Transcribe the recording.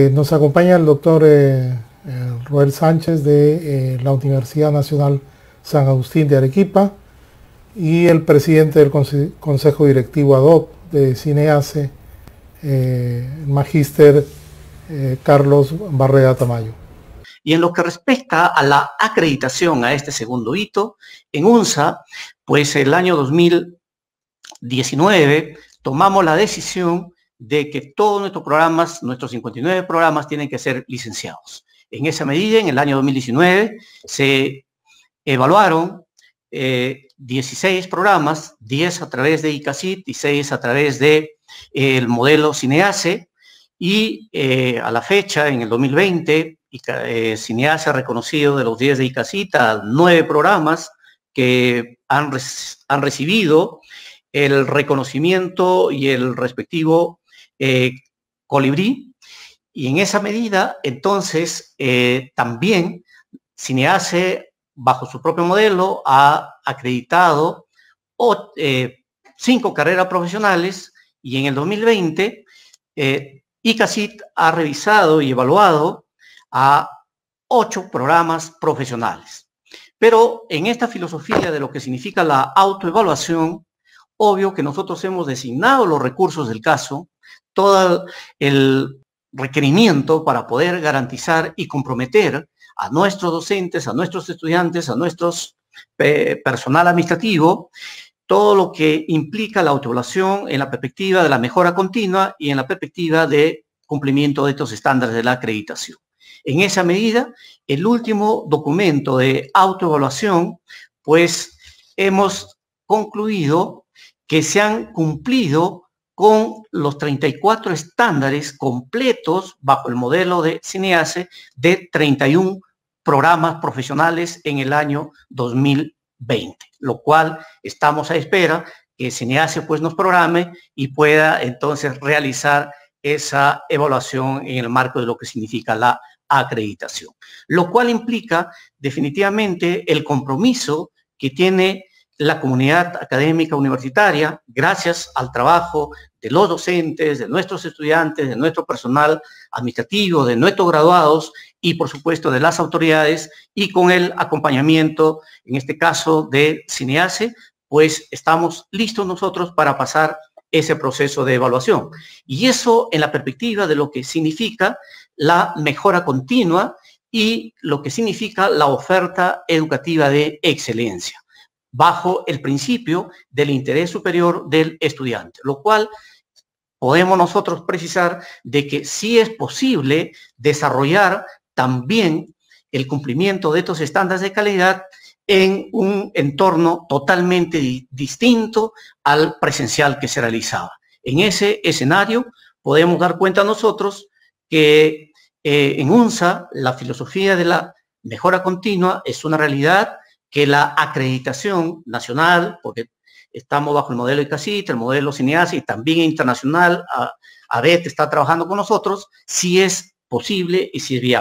Eh, nos acompaña el doctor eh, eh, Roel Sánchez de la Universidad Nacional San Agustín de Arequipa y el presidente del Consejo Directivo ADOP de Cineace, el magíster Carlos Barrera Tamayo. Y en lo que respecta a la acreditación a este segundo hito, en UNSA, pues el año 2019 tomamos la decisión de que todos nuestros programas, nuestros 59 programas, tienen que ser licenciados. En esa medida, en el año 2019, se evaluaron 16 eh, programas, 10 a través de ICACIT y 6 a través del eh, modelo CINEACE. Y eh, a la fecha, en el 2020, CINEACE ha reconocido de los 10 de ICACIT a 9 programas que han, han recibido el reconocimiento y el respectivo eh, colibrí. Y en esa medida, entonces, eh, también CINEACE, bajo su propio modelo, ha acreditado eh, cinco carreras profesionales y en el 2020 ICACIT ha revisado y evaluado a ocho programas profesionales. Pero en esta filosofía de lo que significa la autoevaluación, obvio que nosotros hemos designado los recursos del caso, todo el requerimiento para poder garantizar y comprometer a nuestros docentes, a nuestros estudiantes, a nuestro personal administrativo, todo lo que implica la autoevaluación en la perspectiva de la mejora continua y en la perspectiva de cumplimiento de estos estándares de la acreditación. En esa medida, el último documento de autoevaluación, pues hemos concluido que se han cumplido con los 34 estándares completos bajo el modelo de CINEACE de 31 programas profesionales en el año 2020, lo cual estamos a espera que CINEACE pues nos programe y pueda entonces realizar esa evaluación en el marco de lo que significa la acreditación, lo cual implica definitivamente el compromiso que tiene la comunidad académica universitaria, gracias al trabajo de los docentes, de nuestros estudiantes, de nuestro personal administrativo, de nuestros graduados y por supuesto de las autoridades y con el acompañamiento, en este caso de CINEACE, pues estamos listos nosotros para pasar ese proceso de evaluación. Y eso en la perspectiva de lo que significa la mejora continua y lo que significa la oferta educativa de excelencia bajo el principio del interés superior del estudiante, lo cual podemos nosotros precisar de que sí es posible desarrollar también el cumplimiento de estos estándares de calidad en un entorno totalmente distinto al presencial que se realizaba. En ese escenario podemos dar cuenta nosotros que eh, en UNSA la filosofía de la mejora continua es una realidad que la acreditación nacional, porque estamos bajo el modelo de ICACIT, el modelo CINEASI y también internacional, ABET está trabajando con nosotros, si es posible y si es viable.